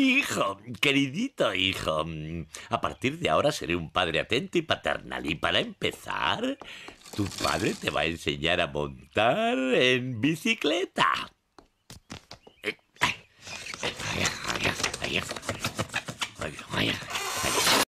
Hijo, queridito hijo, a partir de ahora seré un padre atento y paternal. Y para empezar, tu padre te va a enseñar a montar en bicicleta.